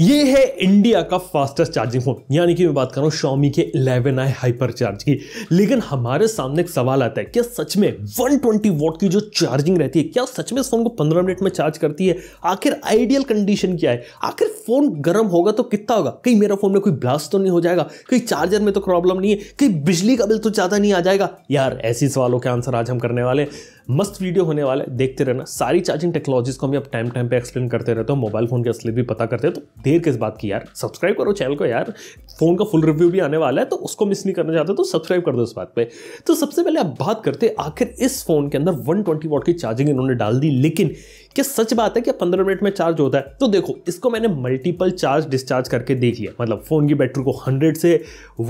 ये है इंडिया का फास्टेस्ट चार्जिंग फोन यानी कि मैं बात कर रहा हूँ शॉमी के इलेवन आई हाइपर चार्ज की लेकिन हमारे सामने एक सवाल आता है क्या सच में 120 ट्वेंटी वॉट की जो चार्जिंग रहती है क्या सच में इस फोन को 15 मिनट में चार्ज करती है आखिर आइडियल कंडीशन क्या है आखिर फोन गर्म होगा तो कितना होगा कहीं मेरा फोन में कोई ब्लास्ट तो नहीं हो जाएगा कहीं चार्जर में तो प्रॉब्लम नहीं है कहीं बिजली का बिल तो ज़्यादा नहीं आ जाएगा यार ऐसी सवालों के आंसर आज हम करने वाले हैं मस्त वीडियो होने वाला है देखते रहना सारी चार्जिंग टेक्नोलॉजीज को हम आप टाइम टाइम पे एक्सप्लेन करते रहते हो मोबाइल फोन के असली भी पता करते हो तो देर किस बात की यार सब्सक्राइब करो चैनल को यार फोन का फुल रिव्यू भी आने वाला है तो उसको मिस नहीं करना चाहते तो सब्सक्राइब कर दो इस बात पर तो सबसे पहले आप बात करते आखिर इस फोन के अंदर वन ट्वेंटी की चार्जिंग इन्होंने डाल दी लेकिन क्या सच बात है कि पंद्रह मिनट में चार्ज होता है तो देखो इसको मैंने मल्टीपल चार्ज डिस्चार्ज करके देख लिया मतलब फ़ोन की बैटरी को हंड्रेड से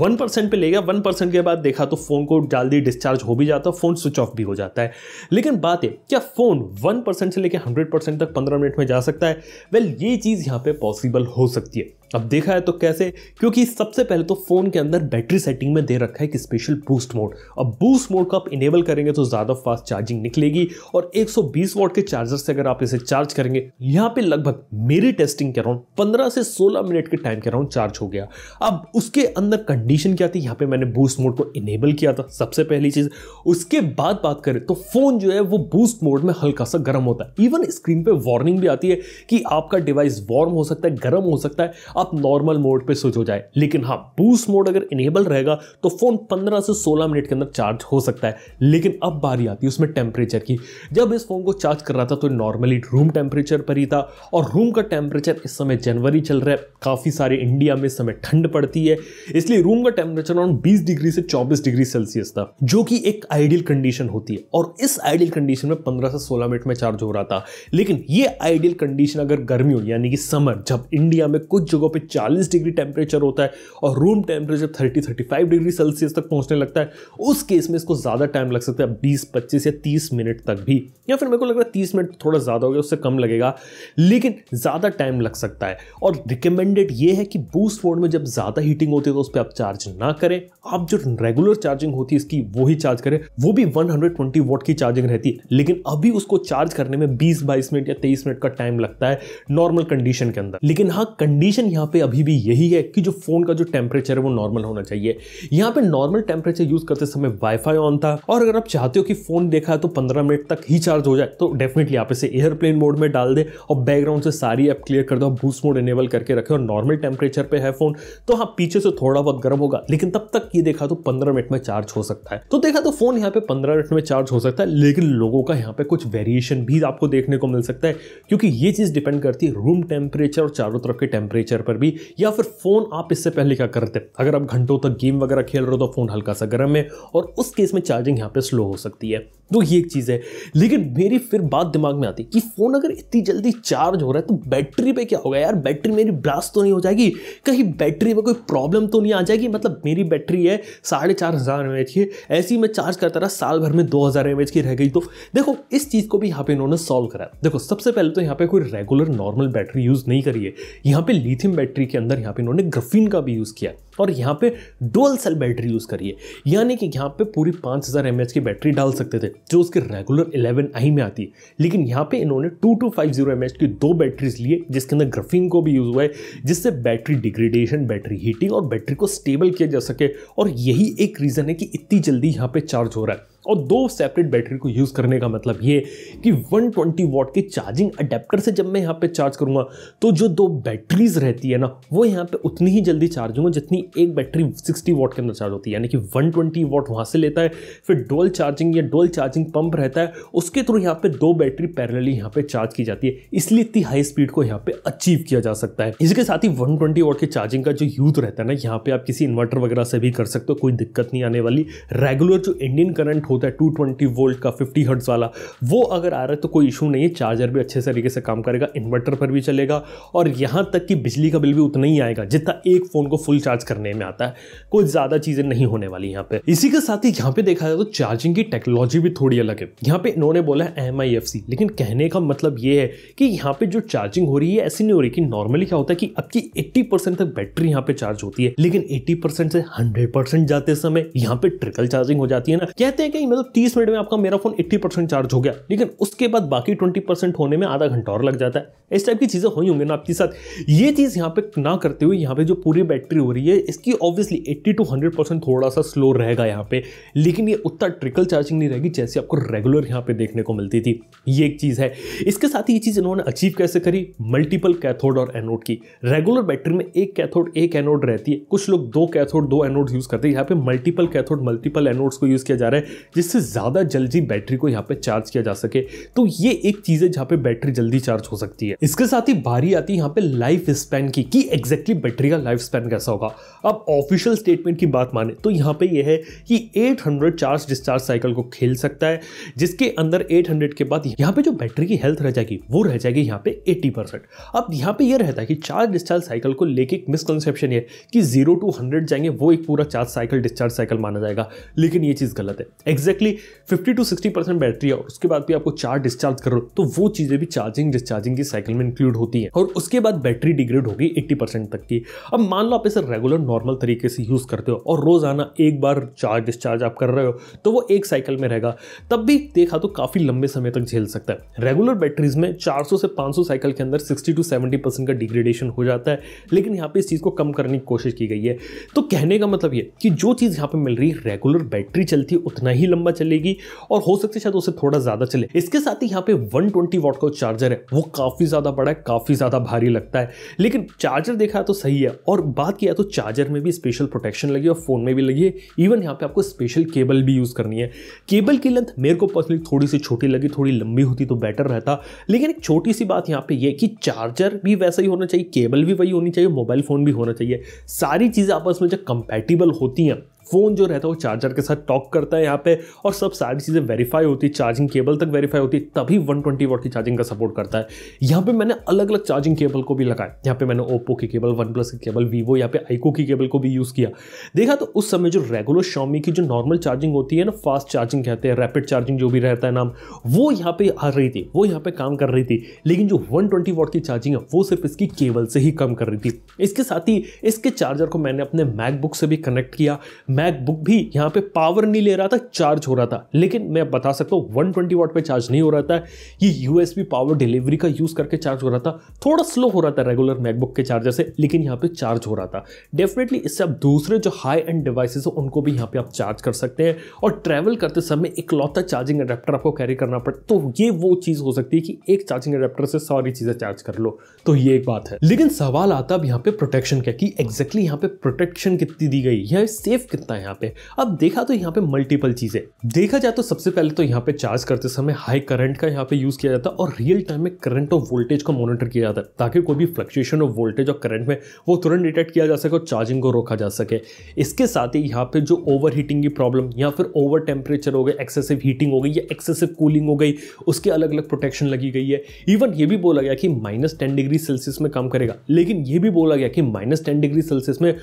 वन परसेंट पर ले गया वन परसेंट के बाद देखा तो फ़ोन को जल्दी डिस्चार्ज हो भी जाता है फ़ोन स्विच ऑफ भी हो जाता है लेकिन बात है क्या फ़ोन वन परसेंट से लेकर हंड्रेड परसेंट तक पंद्रह मिनट में जा सकता है वेल ये चीज़ यहाँ पर पॉसिबल हो सकती है अब देखा है तो कैसे क्योंकि सबसे पहले तो फ़ोन के अंदर बैटरी सेटिंग में दे रखा है कि स्पेशल बूस्ट मोड अब बूस्ट मोड को आप इनेबल करेंगे तो ज़्यादा फास्ट चार्जिंग निकलेगी और 120 वॉट के चार्जर से अगर आप इसे चार्ज करेंगे यहाँ पे लगभग मेरी टेस्टिंग के अराउंड पंद्रह से सोलह मिनट के टाइम के अराउंड चार्ज हो गया अब उसके अंदर कंडीशन क्या थी यहाँ पर मैंने बूस्ट मोड को इनेबल किया था सबसे पहली चीज़ उसके बाद बात करें तो फ़ोन जो है वो बूस्ट मोड में हल्का सा गर्म होता है इवन स्क्रीन पर वार्निंग भी आती है कि आपका डिवाइस वार्म हो सकता है गर्म हो सकता है आप नॉर्मल मोड पे स्विच हो जाए लेकिन हाँ बूस्ट मोड अगर इनेबल रहेगा तो फ़ोन 15 से 16 मिनट के अंदर चार्ज हो सकता है लेकिन अब बारी आती है उसमें टेम्परेचर की जब इस फ़ोन को चार्ज कर रहा था तो नॉर्मली रूम टेम्परेचर पर ही था और रूम का टेम्परेचर इस समय जनवरी चल रहा है काफ़ी सारे इंडिया में इस समय ठंड पड़ती है इसलिए रूम का टेम्परेचर अराउंड बीस डिग्री से चौबीस डिग्री सेल्सियस था जो कि एक आइडियल कंडीशन होती है और इस आइडियल कंडीशन में पंद्रह से सोलह मिनट में चार्ज हो रहा था लेकिन ये आइडियल कंडीशन अगर गर्मियों यानी कि समर जब इंडिया में कुछ जगह जगहों पे 40 डिग्री टेम्परेचर होता है और रूम टेम्परेचर 30 35 डिग्री सेल्सियस तक पहुंचने लगता है उस केस में इसको ज़्यादा टाइम लग सकता है बीस पच्चीस या तीस मिनट तक भी या फिर मेरे को लग रहा है तीस मिनट तो थोड़ा ज़्यादा हो गया उससे कम लगेगा लेकिन ज़्यादा टाइम लग सकता है और रिकमेंडेड ये है कि बूस्ट मोड में जब ज़्यादा हीटिंग होती है तो उस पर आप चार्ज ना करें आप जो रेगुलर चार्जिंग होती है इसकी वो ही चार्ज करें वो भी 120 वॉट की चार्जिंग रहती है लेकिन अभी उसको चार्ज करने में 20 22 मिनट या 23 मिनट का टाइम लगता है नॉर्मल कंडीशन के अंदर लेकिन हाँ कंडीशन यहाँ पे अभी भी यही है कि जो फ़ोन का जो टेम्परेचर है वो नॉर्मल होना चाहिए यहाँ पे नॉर्मल टेम्परेचर यूज़ करते समय वाईफाई ऑन था और अगर आप चाहते हो कि फ़ोन देखा है तो पंद्रह मिनट तक ही चार्ज हो जाए तो डेफिनेटली आप इसे एयरप्लेन मोड में डाल दे और बैकग्राउंड से सारी ऐप क्लियर कर दो बूस्ट मोड इनेबल करके रखे और नॉर्मल टेम्परेचर पर है फ़ोन तो हाँ पीछे से थोड़ा बहुत गर्म होगा लेकिन तब तक ये देखा तो पंद्रह मिनट में चार्ज हो सकता है तो देखा तो फ़ोन यहाँ पे पंद्रह मिनट में चार्ज हो सकता है लेकिन लोगों का यहाँ पे कुछ वेरिएशन भी आपको देखने को मिल सकता है क्योंकि ये चीज़ डिपेंड करती है रूम टेम्परेचर और चारों तरफ के टेम्परेचर पर भी या फिर फ़ोन आप इससे पहले क्या करते अगर आप घंटों तक गेम वगैरह खेल रहे हो तो फ़ोन हल्का सा गर्म है और उस केस में चार्जिंग यहाँ पे स्लो हो सकती है तो ये एक चीज़ है लेकिन मेरी फिर बात दिमाग में आती कि फ़ोन अगर इतनी जल्दी चार्ज हो रहा है तो बैटरी पे क्या होगा यार बैटरी मेरी ब्लास्ट तो नहीं हो जाएगी कहीं बैटरी में कोई प्रॉब्लम तो नहीं आ जाएगी मतलब मेरी बैटरी है साढ़े चार हज़ार एम एच की ऐसी मैं चार्ज करता रहा साल भर में दो हज़ार एम एच की रह गई तो देखो इस चीज़ को भी यहाँ पे इन्होंने सॉल्व करा देखो सबसे पहले तो यहाँ पे कोई रेगुलर नॉर्मल बैटरी यूज़ नहीं करी है यहाँ पे लिथियम बैटरी के अंदर यहाँ पे इन्होंने ग्रफीन का भी यूज़ किया है और यहाँ पे डोल सेल बैटरी यूज़ करिए यानी कि यहाँ पे पूरी 5000 हज़ार की बैटरी डाल सकते थे जो उसके रेगुलर 11 आई में आती है लेकिन यहाँ पे इन्होंने 2250 mAh की दो बैटरीज लिए जिसके अंदर ग्रफीन को भी यूज़ हुआ है जिससे बैटरी डिग्रेडेशन बैटरी हीटिंग और बैटरी को स्टेबल किया जा सके और यही एक रीज़न है कि इतनी जल्दी यहाँ पर चार्ज हो रहा है और दो सेपरेट बैटरी को यूज़ करने का मतलब ये कि 120 वॉट के चार्जिंग अडेप्टर से जब मैं यहाँ पे चार्ज करूँगा तो जो दो बैटरीज रहती है ना वो यहाँ पे उतनी ही जल्दी चार्ज होंगे जितनी एक बैटरी 60 वॉट के अंदर चार्ज होती है यानी कि 120 ट्वेंटी वॉट वहाँ से लेता है फिर डोल चार्जिंग या डोल चार्जिंग पंप रहता है उसके थ्रू यहाँ पे दो बैटरी पैरेलली यहाँ पे चार्ज की जाती है इसलिए इतनी हाई स्पीड को यहाँ पे अचीव किया जा सकता है इसके साथ ही वन ट्वेंटी वॉट के चार्जिंग का जो यूथ रहता है ना यहाँ पे आप किसी इन्वर्टर वगैरह से भी कर सकते हो कोई दिक्कत नहीं आने वाली रेगुलर जो इंडियन करंट होता है टू ट्वेंटी वोल्ट का फिफ्टी हर्ट्स वाला वो अगर आ रहा है तो कोई इशू नहीं है चार्जर भी अच्छे तरीके से काम करेगा इन्वर्टर पर भी चलेगा और यहाँ तक कि बिजली का बिल भी उतना ही आएगा जितना एक फ़ोन को फुल चार्ज कर करने में आता है कोई ज़्यादा चीज़ें नहीं होने वाली यहाँ पे इसी के साथ ही यहाँ पे देखा जाए तो चार्जिंग की टेक्नोलॉजी भी थोड़ी अलग है यहाँ पे इन्होंने बोला है एम लेकिन कहने का मतलब ये है कि यहाँ पे जो चार्जिंग हो रही है ऐसी नहीं हो रही कि नॉर्मली क्या होता है कि आपकी एट्टी तक बैटरी यहाँ पे चार्ज होती है लेकिन एट्टी से हंड्रेड जाते समय यहाँ पे ट्रिकल चार्जिंग हो जाती है ना कहते हैं कि मतलब तीस मिनट में आपका मेरा फोन एट्टी चार्ज हो गया लेकिन उसके बाद बाकी ट्वेंटी होने में आधा घंटा और लग जाता है इस टाइप की चीज़ें हुई होंगी ना आपके साथ ये चीज़ यहाँ पे ना करते हुए यहाँ पे जो पूरी बैटरी हो रही है इसकी ऑब्वियसली 80 टू 100 परसेंट थोड़ा सा स्लो रहेगा यहाँ पे लेकिन ये उतना ट्रिकल चार्जिंग नहीं रहेगी जैसे आपको रेगुलर यहाँ पे देखने को मिलती थी ये एक चीज़ है इसके साथ ही ये चीज़ इन्होंने अचीव कैसे करी मल्टीपल कैथोड और एनोड की रेगुलर बैटरी में एक कैथोड एक एनोड रहती है कुछ लोग दो कैथोड दो एनोड यूज़ करते हैं यहाँ पे मल्टीपल कैथोड मल्टीपल एनोड्स को यूज़ किया जा रहा है जिससे ज़्यादा जल्दी बैटरी को यहाँ पे चार्ज किया जा सके तो ये एक चीज़ है जहाँ पे बैटरी जल्दी चार्ज हो सकती है इसके साथ ही बारी आती है यहाँ पे लाइफ स्पैन की कि एग्जैक्टली बैटरी का लाइफ स्पैन कैसा होगा अब ऑफिशियल स्टेटमेंट की बात माने तो यहाँ पे यह है कि 800 चार्ज डिस्चार्ज साइकिल को खेल सकता है जिसके अंदर 800 के बाद यहाँ पे जो बैटरी की हेल्थ रह जाएगी वो रह जाएगी यहाँ पे 80 परसेंट अब यहाँ पे यह रहता है कि चार्ज डिस्चार्ज साइकिल को लेके एक मिसकनसेप्शन है कि जीरो टू हंड्रेड जाएंगे वो एक पूरा चार्ज साइकिल डिस्चार्ज साइकिल माना जाएगा लेकिन ये चीज़ गलत है exactly fifty to sixty percent battery है और उसके बाद भी आपको चार्ज डिस्चार्ज करो तो वो चीज़ें भी चार्जिंग डिस्चार्जिंग की साइकिल में इंक्लूड होती है और उसके बाद बैटरी डिग्रेड होगी एट्टी तक की अब मान लो आप इसे रेगुलर जो नॉर्मल तरीके से यूज़ करते हो और रोज़ाना एक बार चार्ज डिस्चार्ज आप कर रहे हो तो वो एक साइकिल में रहेगा तब भी देखा तो काफ़ी लंबे समय तक झेल सकता है रेगुलर बैटरीज में 400 से 500 साइकिल के अंदर 60 टू 70 परसेंट का डिग्रेडेशन हो जाता है लेकिन यहाँ पे इस चीज़ को कम करने की कोशिश की गई है तो कहने का मतलब ये कि जो चीज़ यहाँ पर मिल रही है रेगुलर बैटरी चलती है उतना ही लंबा चलेगी और हो सकता है शायद उसे थोड़ा ज़्यादा चले इसके साथ ही यहाँ पे 120 वॉट का चार्जर है वो काफ़ी ज़्यादा बड़ा है काफ़ी ज़्यादा भारी लगता है लेकिन चार्जर देखा तो सही है और बात किया तो चार्ज चार्जर में भी स्पेशल प्रोटेक्शन लगी और फ़ोन में भी लगी है इवन यहाँ पे आपको स्पेशल केबल भी यूज़ करनी है केबल की लेंथ मेरे को पर्सनली थोड़ी सी छोटी लगी थोड़ी लंबी होती तो बेटर रहता लेकिन एक छोटी सी बात यहाँ पे ये कि चार्जर भी वैसा ही होना चाहिए केबल भी वही होनी चाहिए मोबाइल फ़ोन भी होना चाहिए सारी चीज़ें आपस में जब कंपेटिबल होती हैं फ़ोन जो रहता है वो चार्जर के साथ टॉक करता है यहाँ पे और सब सारी चीज़ें वेरीफाई होती है चार्जिंग केबल तक वेरीफाई होती है तभी वन ट्वेंटी की चार्जिंग का सपोर्ट करता है यहाँ पे मैंने अलग अलग चार्जिंग केबल को भी लगाया यहाँ पे मैंने ओप्पो की केबल वन प्लस की केबल वीवो यहाँ पे आईको की केबल को भी यूज़ किया देखा तो उस समय जो रेगुलर शॉमी की जो नॉर्मल चार्जिंग होती है ना फास्ट चार्जिंग कहते हैं रैपिड चार्जिंग जो भी रहता है नाम वो यहाँ पे आ रही थी वो यहाँ पे काम कर रही थी लेकिन जो वन ट्वेंटी की चार्जिंग है वो सिर्फ इसकी केबल से ही कम कर रही थी इसके साथ ही इसके चार्जर को मैंने अपने मैकबुक से भी कनेक्ट किया मैकबुक भी यहाँ पे पावर नहीं ले रहा था चार्ज हो रहा था लेकिन मैं बता सकता हूँ वन ट्वेंटी वाट पर चार्ज नहीं हो रहा था ये यूएसबी पावर डिलीवरी का यूज़ करके चार्ज हो रहा था थोड़ा स्लो हो रहा था रेगुलर मैकबुक के चार्जर से लेकिन यहाँ पे चार्ज हो रहा था डेफिनेटली इससे आप दूसरे जो हाई एंड डिवाइसेस हो उनको भी यहाँ पे आप चार्ज कर सकते हैं और ट्रैवल करते समय इकलौता चार्जिंग अडेप्टर आपको कैरी करना पड़े तो ये वो चीज़ हो सकती है कि एक चार्जिंग अडेप्टर से सारी चीज़ें चार्ज कर लो तो ये एक बात है लेकिन सवाल आता अब यहाँ पे प्रोटेक्शन क्या कि एग्जैक्टली यहाँ पे प्रोटेक्शन कितनी दी गई यह सेफ कितनी चलता है यहाँ पे अब देखा तो यहाँ पे मल्टीपल चीज़ें देखा जाए तो सबसे पहले तो यहाँ पे चार्ज करते समय हाई करंट का यहाँ पे यूज़ किया जाता है और रियल टाइम में करंट और वोल्टेज को मॉनिटर किया जाता है ताकि कोई भी फ्लक्चुएशन ऑफ वोल्टेज और करंट में वो तुरंत डिटेक्ट किया जा सके और चार्जिंग को रोका जा सके इसके साथ ही यहाँ पे जो ओवर हीटिंग की प्रॉब्लम या फिर ओवर टेम्परेचर हो गए एक्सेसिव हीटिंग हो गई या एक्सेसिव कूलिंग हो गई उसके अलग अलग प्रोटेक्शन लगी गई है इवन ये भी बोला गया कि माइनस टेन डिग्री सेल्सियस में काम करेगा लेकिन ये भी बोला गया कि माइनस टेन डिग्री सेल्सियस में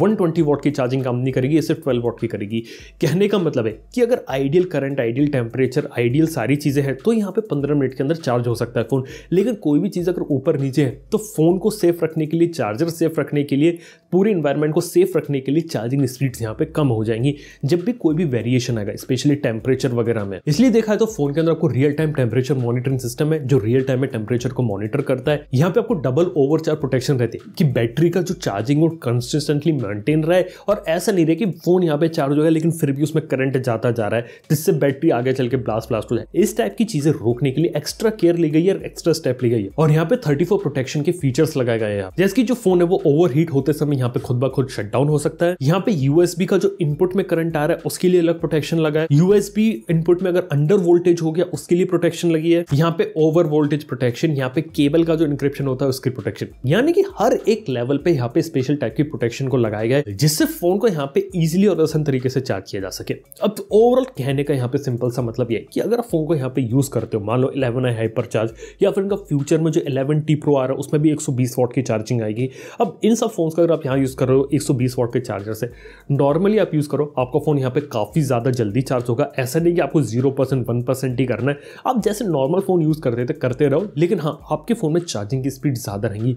वन ट्वेंटी वॉट की चार्जिंग काम नहीं करेगी इसे से 12 वॉट की करेगी कहने का मतलब है कि अगर ideal current ideal temperature ideal सारी चीज़ें हैं तो यहाँ पे 15 मिनट के अंदर चार्ज हो सकता है फ़ोन लेकिन कोई भी चीज़ अगर ऊपर नीचे है तो फ़ोन को सेफ रखने के लिए चार्जर सेफ रखने के लिए पूरे इन्वायरमेंट को सेफ रखने के लिए चार्जिंग स्पीड्स यहाँ पे कम हो जाएंगी जब भी कोई भी वेरिएशन आएगा स्पेशली टेम्परेचर वगैरह में इसलिए देखा है तो फोन के अंदर आपको real time temperature monitoring system है जो रियल टाइम में टेम्परेचर को मॉनिटर करता है यहाँ पे आपको डबल ओवर चार्ज प्रोटेक्शन रहती है कि बैटरी का जो चार्जिंग वो कंसिस्टेंटली मेंटेन रहे और ऐसा नहीं रहे कि फ़ोन यहाँ पे चार्ज हो गया लेकिन फिर भी उसमें करंट जाता जा रहा है जिससे बैटरी आगे चल के ब्लास्ट ब्लास्ट हो जाए इस टाइप की चीज़ें रोकने के लिए एक्स्ट्रा केयर ली गई है एक्स्ट्रा स्टेप ली गई है और यहाँ पे थर्टी प्रोटेक्शन के फीचर्स लगाए गए हैं जैसे कि जो फोन है वो ओवर होते समय यहाँ पे खुद ब खुद शट डाउन हो सकता है यहाँ पे यूएसबी का जो इनपुट में करंट आ रहा है उसके लिए अलग प्रोटेक्शन लगा है यूएसबी इनपुट में अगर अंडर वोल्टेज हो गया उसके लिए प्रोटेक्शन लगी है यहाँ पे ओवर वोल्टेज प्रोटेक्शन यहाँ पे केबल का जो इंक्रिप्शन होता है उसकी प्रोटेक्शन यानी कि हर एक लेवल पे यहाँ पे स्पेशल टाइप की प्रोटेक्शन को लगाया गया जिससे फोन को यहाँ पे ईजिली और आसान तरीके से चार्ज किया जा सके अब तो ओवरऑल कहने का यहाँ पे सिंपल सा मतलब ये है कि अगर आप फोन को यहाँ पे यूज़ करते हो मान लो इलेवन आई हाइपर चार्ज या फिर इनका फ्यूचर में जो इलेवन टी प्रो आ रहा है उसमें भी एक सौ बीस वॉट की चार्जिंग आएगी अब इन सब फोन का अगर आप यहाँ यूज़ कर रहे हो एक सौ बीस वॉट के चार्जर से नॉर्मली आप यूज़ करो आपका फ़ोन यहाँ पे काफ़ी ज़्यादा जल्दी चार्ज होगा ऐसा नहीं कि आपको जीरो परसेंट वन परसेंट ही करना है आप जैसे नॉर्मल फ़ोन यूज़ करते थे करते रहो लेकिन हाँ आपके फ़ोन में चार्जिंग की स्पीड ज़्यादा रहेगी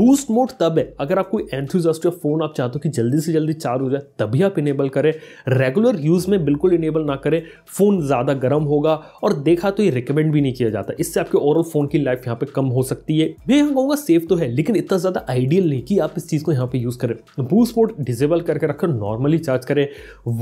बूस्ट मोड तब है अगर आप कोई एंथ्यूजास्ट फोन आप चाहते हो कि जल्दी से जल्दी चार्ज हो जाए तभी आप इनेबल करें रेगुलर यूज़ में बिल्कुल इनेबल ना करें फ़ोन ज़्यादा गर्म होगा और देखा तो ये रिकमेंड भी नहीं किया जाता इससे आपके ओवरऑल फ़ोन की लाइफ यहाँ पर कम हो सकती है मैं यहाँ कहूँगा सेफ तो है लेकिन इतना ज़्यादा आइडियल नहीं कि आप इस चीज़ को यहाँ पर यूज़ करें बूस्ट मोड डिजेबल करके रखकर नॉर्मली चार्ज करें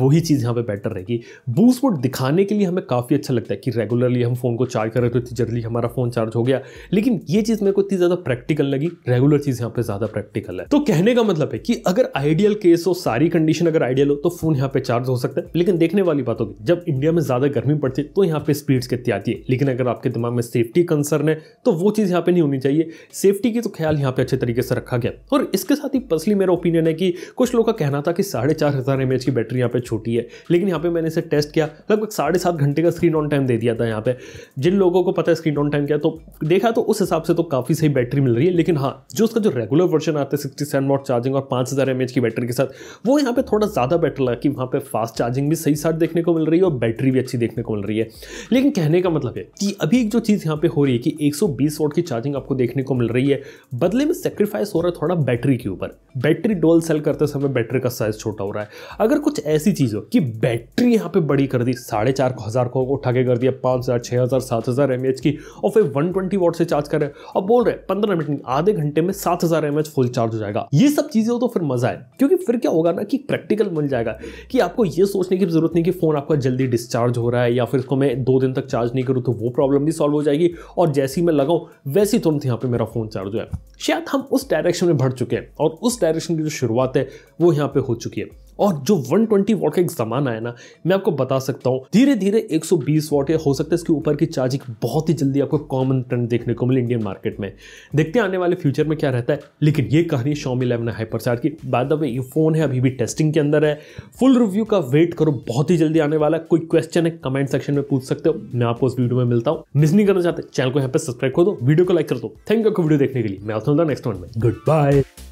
वही चीज़ यहाँ पर बेटर रहेगी बूस्ट मोड दिखाने के लिए हमें काफ़ी अच्छा लगता है कि रेगुलरली हम फ़ोन को चार्ज करें तो इतनी जल्दी हमारा फ़ोन चार्ज हो गया लेकिन ये चीज़ मेरे को इतनी ज़्यादा प्रैक्टिकल लगी रेगुलर चीज़ यहाँ पर ज़्यादा प्रैक्टिकल है तो कहने का मतलब है कि अगर आइडियल केस हो सारी कंडीशन अगर आइडिया लो तो फोन यहाँ पे चार्ज हो सकता है लेकिन देखने वाली बात होगी जब इंडिया में ज्यादा गर्मी पड़ती है तो यहाँ पे स्पीड्स कितनी आती है लेकिन अगर आपके दिमाग में सेफ्टी कंसर्न है तो वो चीज़ यहाँ पे नहीं होनी चाहिए सेफ्टी की तो ख्याल यहाँ पे अच्छे तरीके से रखा गया और इसके साथ ही पर्सनली मेरा ओपिनियन है कि कुछ लोगों का कहना था कि साढ़े चार हज़ार एम की बैटरी यहाँ पे छोटी है लेकिन यहाँ पे मैंने इसे टेस्ट किया लगभग साढ़े सात घंटे का स्क्रीन ऑन टाइम दे दिया था यहाँ पे जिन लोगों को पता है स्क्रीन ऑन टाइम क्या तो देखा तो उस हिसाब से तो काफ़ी सही बैटरी मिल रही है लेकिन हाँ जो उसका जो रेगुलर वर्जन आता है सिक्सटी सेवन वॉट चार्जिंग और पांच हज़ार एम की बैटरी के साथ वो यहाँ पे थोड़ा ज़्यादा बेटर लगा कि वहाँ पे फास्ट चार्जिंग भी सही साथ देखने को मिल रही है और बैटरी भी अच्छी देखने को मिल रही है लेकिन कहने का मतलब है कि अभी एक जो चीज़ यहाँ पे हो रही है कि 120 सौ की चार्जिंग आपको देखने को मिल रही है बदले में सेक्रीफाइस हो रहा है थोड़ा बैटरी के ऊपर बैटरी डोल सेल करते समय बैटरी का साइज छोटा हो रहा है अगर कुछ ऐसी चीज़ हो कि बैटरी यहाँ पर बड़ी कर दी साढ़े चार हज़ार को उठा के कर दिया पाँच हज़ार छः हज़ार सात हज़ार एम की और फिर वन ट्वेंटी वॉट से चार्ज कर रहे और बोल रहे हैं पंद्रह मिनट नहीं आधे घंटे में सात हज़ार एम फुल चार्ज हो जाएगा ये सब चीज़ें हो तो फिर मज़ा है क्योंकि फिर क्या होगा ना कि प्रैक्टिकल सोल्यूशन मिल जाएगा कि आपको ये सोचने की ज़रूरत नहीं कि फ़ोन आपका जल्दी डिस्चार्ज हो रहा है या फिर इसको मैं दो दिन तक चार्ज नहीं करूँ तो वो प्रॉब्लम भी सॉल्व हो जाएगी और जैसी मैं लगाऊँ वैसी तुरंत यहाँ पर मेरा फ़ोन चार्ज हो जाए शायद हम उस डायरेक्शन में बढ़ चुके हैं और उस डायरेक्शन की जो शुरुआत है वो यहाँ पर हो चुकी है और जो 120 ट्वेंटी वॉट का एक ज़माना है ना मैं आपको बता सकता हूँ धीरे धीरे 120 सौ बीस वॉट हो सकता है इसके ऊपर की चार्जिंग बहुत ही जल्दी आपको कॉमन ट्रेंड देखने को मिले इंडियन मार्केट में देखते हैं आने वाले फ्यूचर में क्या रहता है लेकिन ये कहानी शॉम इलेवन हाइपर चार्ज की बाद ये फ़ोन है अभी भी टेस्टिंग के अंदर है फुल रिव्यू का वेट करो बहुत ही जल्दी आने वाला है कोई क्वेश्चन है कमेंट सेक्शन में पूछ सकते हो मैं आपको उस वीडियो में मिलता हूँ मिस नहीं करना चाहते चैनल को यहाँ पर सब्सक्राइब कर दो वीडियो को लाइक कर दो थैंक यू आपको वीडियो देखने के लिए मैं आता हूँ नेक्स्ट वन में गुड बाय